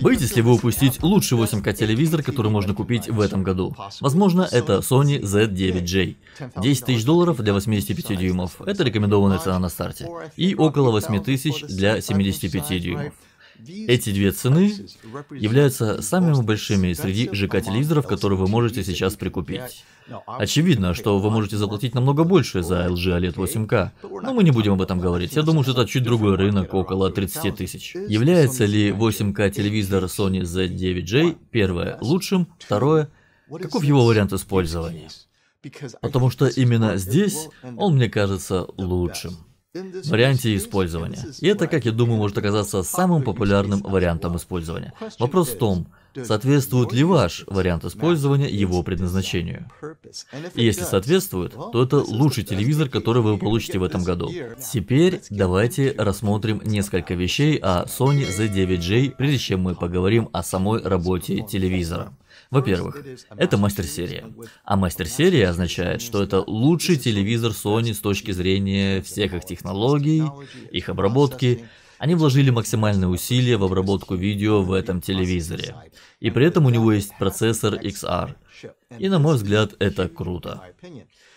Боитесь ли вы упустить лучший 8К телевизор, который можно купить в этом году? Возможно, это Sony Z9J. 10 тысяч долларов для 85 дюймов. Это рекомендованная цена на старте. И около 8 тысяч для 75 дюймов. Эти две цены являются самыми большими среди ЖК-телевизоров, которые вы можете сейчас прикупить. Очевидно, что вы можете заплатить намного больше за LG OLED 8K, но мы не будем об этом говорить. Я думаю, что это чуть другой рынок, около 30 тысяч. Является ли 8K телевизор Sony Z9J, первое, лучшим, второе, каков его вариант использования? Потому что именно здесь он мне кажется лучшим варианте использования. И это, как я думаю, может оказаться самым популярным вариантом использования. Вопрос в том, соответствует ли ваш вариант использования его предназначению. И если соответствует, то это лучший телевизор, который вы получите в этом году. Теперь давайте рассмотрим несколько вещей о Sony Z9J, прежде чем мы поговорим о самой работе телевизора. Во-первых, это мастер-серия. А мастер-серия означает, что это лучший телевизор Sony с точки зрения всех их технологий, их обработки, они вложили максимальные усилия в обработку видео в этом телевизоре. И при этом у него есть процессор XR. И на мой взгляд, это круто.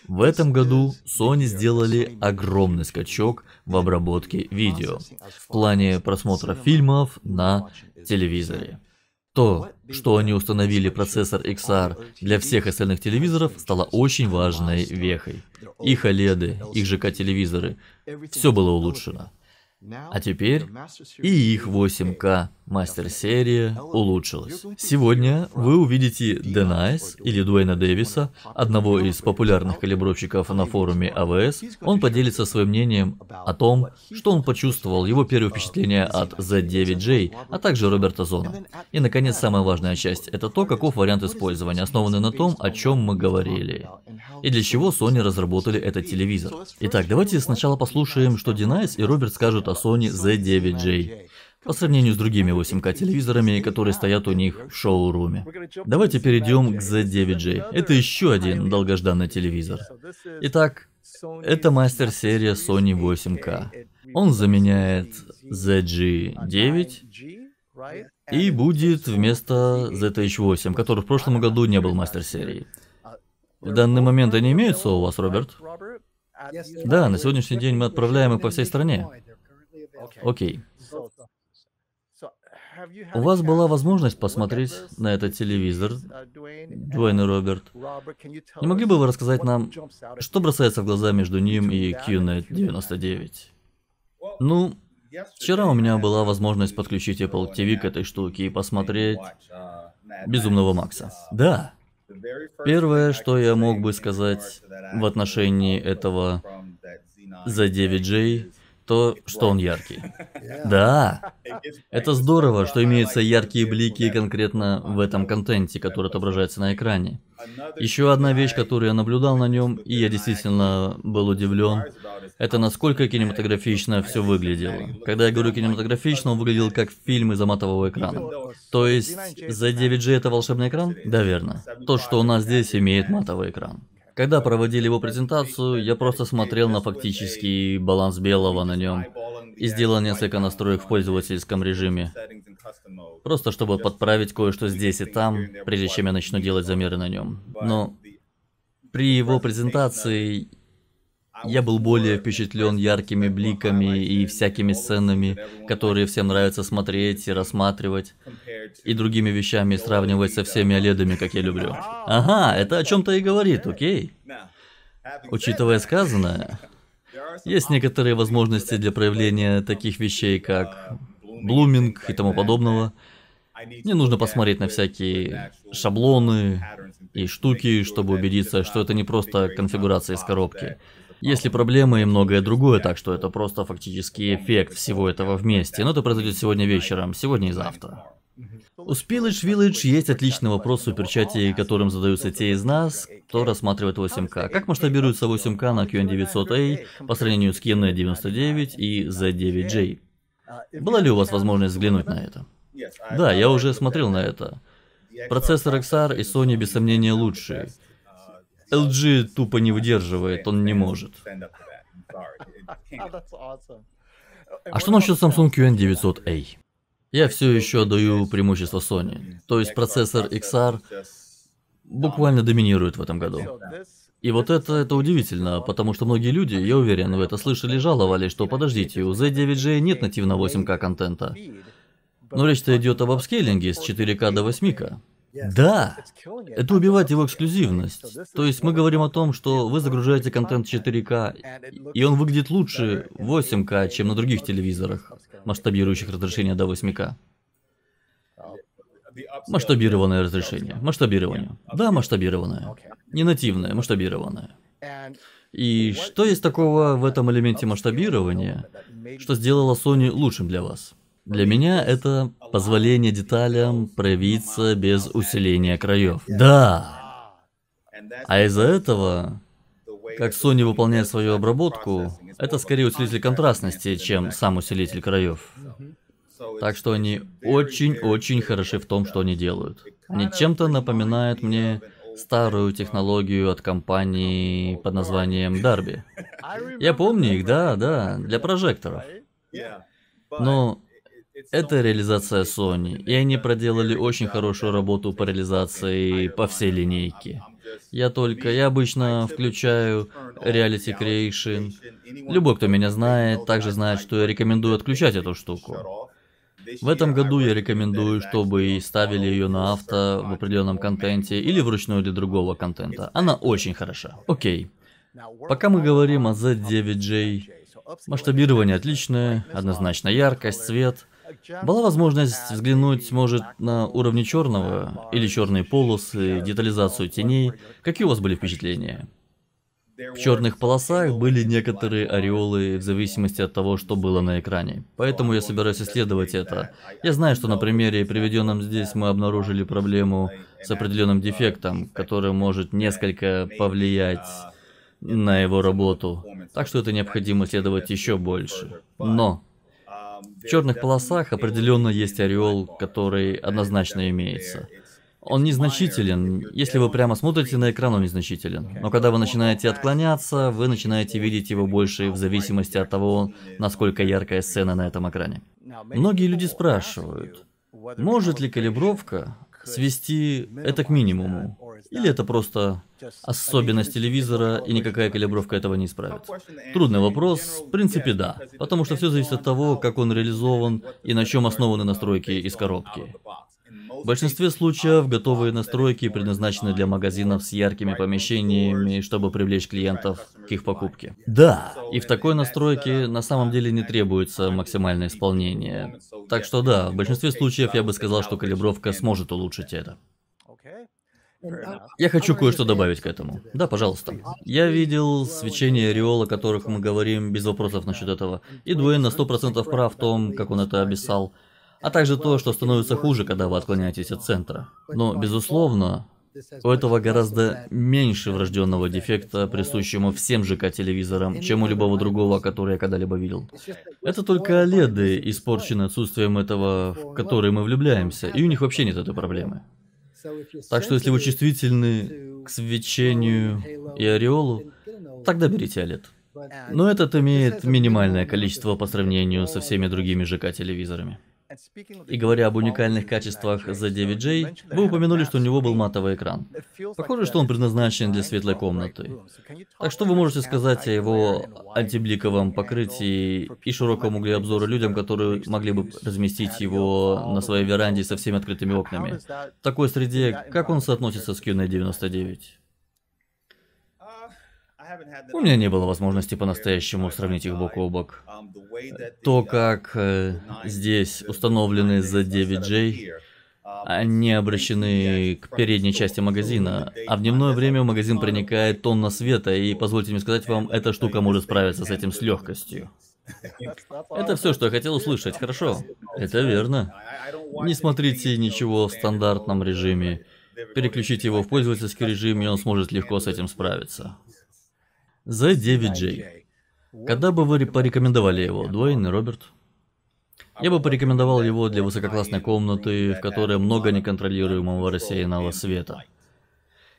В этом году Sony сделали огромный скачок в обработке видео в плане просмотра фильмов на телевизоре. То, что они установили процессор XR для всех остальных телевизоров, стало очень важной вехой. Их OLED, их ЖК-телевизоры, все было улучшено. А теперь и их 8К мастер-серия улучшилась. Сегодня вы увидите Денайс или Дуэйна Дэвиса, одного из популярных калибровщиков на форуме АВС. Он поделится своим мнением о том, что он почувствовал, его первое впечатление от Z9J, а также Роберта Зона. И, наконец, самая важная часть – это то, каков вариант использования, основанный на том, о чем мы говорили. И для чего Sony разработали этот телевизор. Итак, давайте сначала послушаем, что Денайс и Роберт скажут о аппарата Sony Z9J по сравнению с другими 8К телевизорами, которые стоят у них в шоуруме. Давайте перейдем к Z9J. Это еще один долгожданный телевизор. Итак, это мастер-серия Sony 8 k Он заменяет ZG9 и будет вместо ZH8, который в прошлом году не был мастер серии В данный момент они имеются у вас, Роберт? Да, на сегодняшний день мы отправляем их по всей стране. Окей. У вас была возможность посмотреть на этот телевизор, Дуэйн uh, и Роберт. Не могли бы вы рассказать нам, что бросается в глаза между ним и QNet 99? Ну, вчера у меня была возможность подключить Apple TV к этой штуке и посмотреть uh, Безумного Макса. Uh, да. Первое, что я мог бы сказать в отношении этого за 9J, то, что он яркий. Да. Это здорово, что имеются яркие блики конкретно в этом контенте, который отображается на экране. Еще одна вещь, которую я наблюдал на нем, и я действительно был удивлен, это насколько кинематографично все выглядело. Когда я говорю кинематографично, он выглядел как фильм из-за матового экрана. То есть, за 9G это волшебный экран? Да, верно. То, что у нас здесь имеет матовый экран. Когда проводили его презентацию, я просто смотрел на фактический баланс белого на нем и сделал несколько настроек в пользовательском режиме. Просто чтобы подправить кое-что здесь и там, прежде чем я начну делать замеры на нем. Но при его презентации я был более впечатлен яркими бликами и всякими сценами, которые всем нравится смотреть и рассматривать, и другими вещами сравнивать со всеми оледами, как я люблю. Ага, это о чем-то и говорит, окей. Учитывая сказанное, есть некоторые возможности для проявления таких вещей, как блуминг и тому подобного. Мне нужно посмотреть на всякие шаблоны и штуки, чтобы убедиться, что это не просто конфигурация из коробки. Если проблемы и многое другое, так что это просто фактический эффект всего этого вместе. Но это произойдет сегодня вечером, сегодня и завтра. У Spillage Village есть отличный вопрос в суперчате, которым задаются те из нас, кто рассматривает 8К. Как масштабируется 8К на QN900A по сравнению с QN99 и Z9J? Была ли у вас возможность взглянуть на это? Да, я уже смотрел на это. Процессор XR и Sony без сомнения лучшие. LG тупо не выдерживает, он не может. А что насчет Samsung QN900A? Я все еще даю преимущество Sony. То есть процессор XR буквально доминирует в этом году. И вот это, это удивительно, потому что многие люди, я уверен, вы это слышали, жаловались, что подождите, у z 9 j нет нативного 8К эм контента. Но речь-то идет об апскейлинге с 4К до 8К. Да, это убивает его эксклюзивность. То есть мы говорим о том, что вы загружаете контент 4К, и он выглядит лучше 8К, чем на других телевизорах, масштабирующих разрешение до 8К. Uh, масштабированное разрешение. Масштабирование. Да, масштабированное. Не нативное, масштабированное. И что есть такого в этом элементе масштабирования, что сделало Sony лучшим для вас? Для меня это позволение деталям проявиться без усиления краев. Да. А из-за этого, как Sony выполняет свою обработку, это скорее усилитель контрастности, чем сам усилитель краев. Так что они очень-очень хороши в том, что они делают. Они чем-то напоминают мне старую технологию от компании под названием Darby. Я помню их, да, да, для прожекторов. Но это реализация Sony, и они проделали очень хорошую работу по реализации по всей линейке. Я только, я обычно включаю Reality Creation. Любой, кто меня знает, также знает, что я рекомендую отключать эту штуку. В этом году я рекомендую, чтобы ставили ее на авто в определенном контенте или вручную для другого контента. Она очень хороша. Окей. Пока мы говорим о Z9J, масштабирование отличное, однозначно яркость, цвет – была возможность взглянуть, может, на уровне черного или черные полосы, детализацию теней. Какие у вас были впечатления? В черных полосах были некоторые ореолы в зависимости от того, что было на экране. Поэтому я собираюсь исследовать это. Я знаю, что на примере, приведенном здесь, мы обнаружили проблему с определенным дефектом, который может несколько повлиять на его работу. Так что это необходимо исследовать еще больше. Но в черных полосах определенно есть ореол, который однозначно имеется. Он незначителен, если вы прямо смотрите на экран, он незначителен. Но когда вы начинаете отклоняться, вы начинаете видеть его больше в зависимости от того, насколько яркая сцена на этом экране. Многие люди спрашивают, может ли калибровка свести это к минимуму? Или это просто особенность телевизора и никакая калибровка этого не исправит? Трудный вопрос. В принципе, да. Потому что все зависит от того, как он реализован и на чем основаны настройки из коробки. В большинстве случаев готовые настройки предназначены для магазинов с яркими помещениями, чтобы привлечь клиентов к их покупке. Да, и в такой настройке на самом деле не требуется максимальное исполнение. Так что да, в большинстве случаев я бы сказал, что калибровка сможет улучшить это. А я хочу кое-что добавить к этому. Да, пожалуйста. Я видел свечение Риола, о которых мы говорим, без вопросов насчет этого. И Дуэйн на 100% прав в том, как он это описал. А также то, что становится хуже, когда вы отклоняетесь от центра. Но, безусловно, у этого гораздо меньше врожденного дефекта, присущему всем ЖК-телевизорам, чем у любого другого, который я когда-либо видел. Это только леды, испорчены отсутствием этого, в который мы влюбляемся, и у них вообще нет этой проблемы. Так что если вы чувствительны к свечению и ореолу, тогда берите OLED. Но этот имеет минимальное количество по сравнению со всеми другими ЖК-телевизорами. И говоря об уникальных качествах Z9J, вы упомянули, что у него был матовый экран. Похоже, что он предназначен для светлой комнаты. Так что вы можете сказать о его антибликовом покрытии и широком угле обзора людям, которые могли бы разместить его на своей веранде со всеми открытыми окнами? В такой среде, как он соотносится с QN99? У меня не было возможности по-настоящему сравнить их бок о uh, бок. Um, То, uh, как э, здесь установлены за 9J, они um, а обращены к передней части магазина, а в дневное время в магазин проникает тонна света, и позвольте мне сказать вам, эта штука может справиться с этим с легкостью. Это все, что я хотел услышать, хорошо? Это верно. Не смотрите ничего в стандартном uh, режиме. Переключите его в пользовательский режим, и он сможет легко с этим справиться. Z9J. Когда бы вы порекомендовали его, Дуэйн и Роберт? А Я бы порекомендовал его для высококлассной комнаты, в которой много неконтролируемого рассеянного света.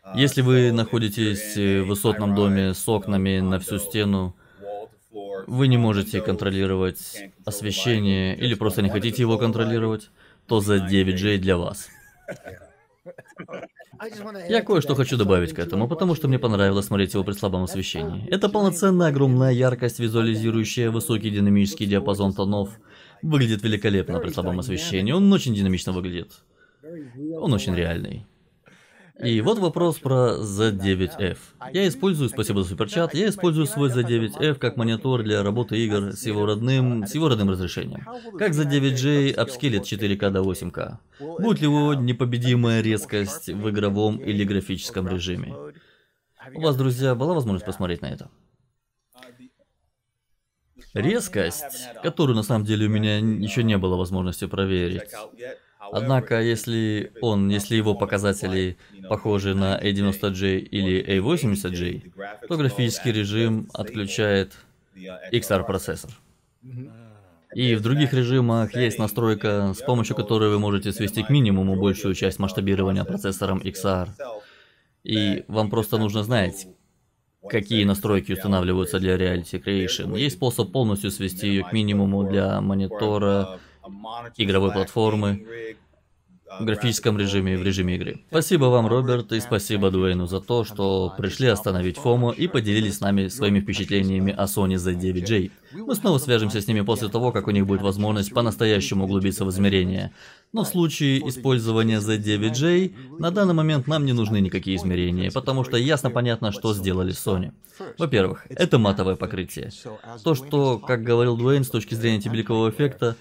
А Если вы находитесь в высотном доме с окнами на всю стену, вы не можете контролировать освещение или просто не хотите его контролировать, то за 9J для вас. Я кое-что хочу добавить к этому, потому что мне понравилось смотреть его при слабом освещении. Это полноценная огромная яркость, визуализирующая высокий динамический диапазон тонов. Выглядит великолепно при слабом освещении, он очень динамично выглядит. Он очень реальный. И вот вопрос про Z9F. Я использую, спасибо за суперчат, я использую свой Z9F как монитор для работы игр с его родным, с его родным разрешением. Как Z9J обскилит 4К до 8К. Будет ли у него непобедимая резкость в игровом или графическом режиме? У вас, друзья, была возможность посмотреть на это? Резкость, которую на самом деле у меня еще не было возможности проверить. Однако, если он, если его показатели похожи на A90J или A80J, то графический режим отключает uh, XR процессор. И в других режимах есть настройка, с помощью которой вы можете свести к минимуму большую часть масштабирования процессором XR. И вам просто нужно знать, какие настройки устанавливаются для Reality Creation. Есть способ полностью свести ее к минимуму для монитора, игровой платформы, в э, графическом режиме и в режиме игры. Спасибо вам, Роберт, и спасибо Дуэйну за то, что пришли остановить Фому и поделились с нами своими впечатлениями о Sony Z9J. Мы снова свяжемся с ними после того, как у них будет возможность по-настоящему углубиться в измерения. Но в случае использования Z9J, на данный момент нам не нужны никакие измерения, потому что ясно понятно, что сделали Sony. Во-первых, это матовое покрытие. То, что, как говорил Дуэйн, с точки зрения тепликового эффекта,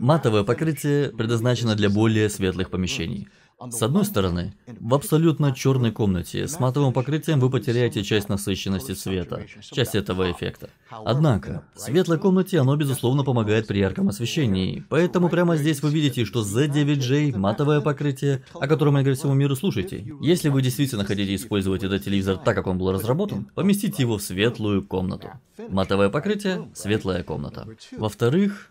Матовое покрытие предназначено для более светлых помещений. С одной стороны, в абсолютно черной комнате с матовым покрытием вы потеряете часть насыщенности света, часть этого эффекта. Однако, в светлой комнате оно безусловно помогает при ярком освещении, поэтому прямо здесь вы видите, что Z9J, матовое покрытие, о котором я говорю всему миру, слушайте. Если вы действительно хотите использовать этот телевизор так, как он был разработан, поместите его в светлую комнату. Матовое покрытие, светлая комната. Во-вторых,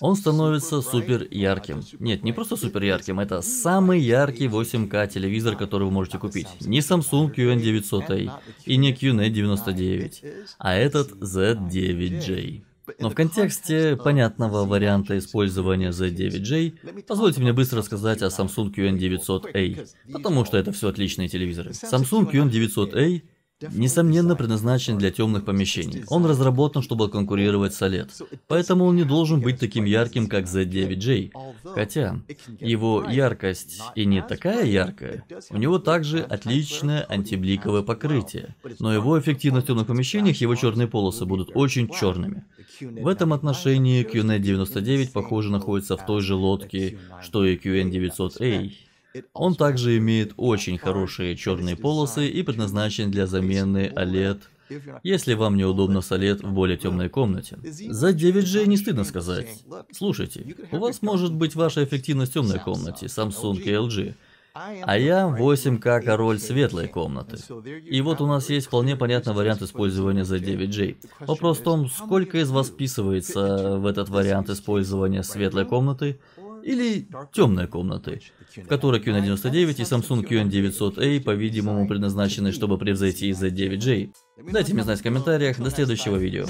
он становится супер ярким. Нет, не просто супер ярким, это самый яркий яркий 8К телевизор, который вы можете купить. Не Samsung qn 900 a и не QNA99, а этот Z9J. Но в контексте понятного варианта использования Z9J, позвольте мне быстро рассказать о Samsung QN900A, потому что это все отличные телевизоры. Samsung QN900A несомненно предназначен для темных помещений. Он разработан, чтобы конкурировать с OLED. Поэтому он не должен быть таким ярким, как Z9J. Хотя, его яркость и не такая яркая, у него также отличное антибликовое покрытие. Но его эффективность в темных помещениях, его черные полосы будут очень черными. В этом отношении QNET 99, похоже, находится в той же лодке, что и QN900A. Он также имеет очень хорошие черные полосы и предназначен для замены OLED если вам неудобно с OLED в более темной комнате. За 9G не стыдно сказать. Слушайте, у вас может быть ваша эффективность в темной комнате, Samsung и LG. А я 8К король светлой комнаты. И вот у нас есть вполне понятный вариант использования за 9G. Вопрос в том, сколько из вас вписывается в этот вариант использования светлой комнаты или темной комнатой, в которой QN99 и Samsung QN900A, по-видимому, предназначены, чтобы превзойти Z9J. Дайте мне знать в комментариях. До следующего видео.